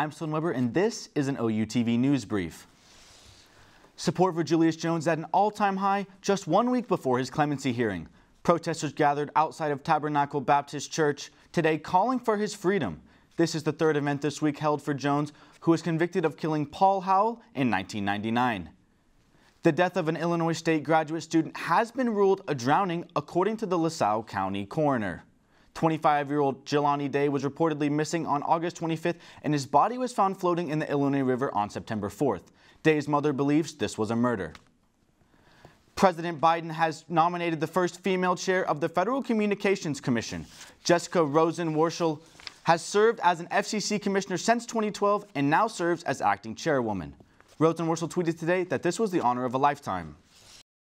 I'm Sloan Weber, and this is an TV News Brief. Support for Julius Jones at an all-time high just one week before his clemency hearing. Protesters gathered outside of Tabernacle Baptist Church today calling for his freedom. This is the third event this week held for Jones, who was convicted of killing Paul Howell in 1999. The death of an Illinois State graduate student has been ruled a drowning according to the LaSalle County coroner. 25-year-old Jelani Day was reportedly missing on August 25th, and his body was found floating in the Illinois River on September 4th. Day's mother believes this was a murder. President Biden has nominated the first female chair of the Federal Communications Commission. Jessica Rosen Warshall has served as an FCC commissioner since 2012 and now serves as acting chairwoman. Rosen Warshall tweeted today that this was the honor of a lifetime.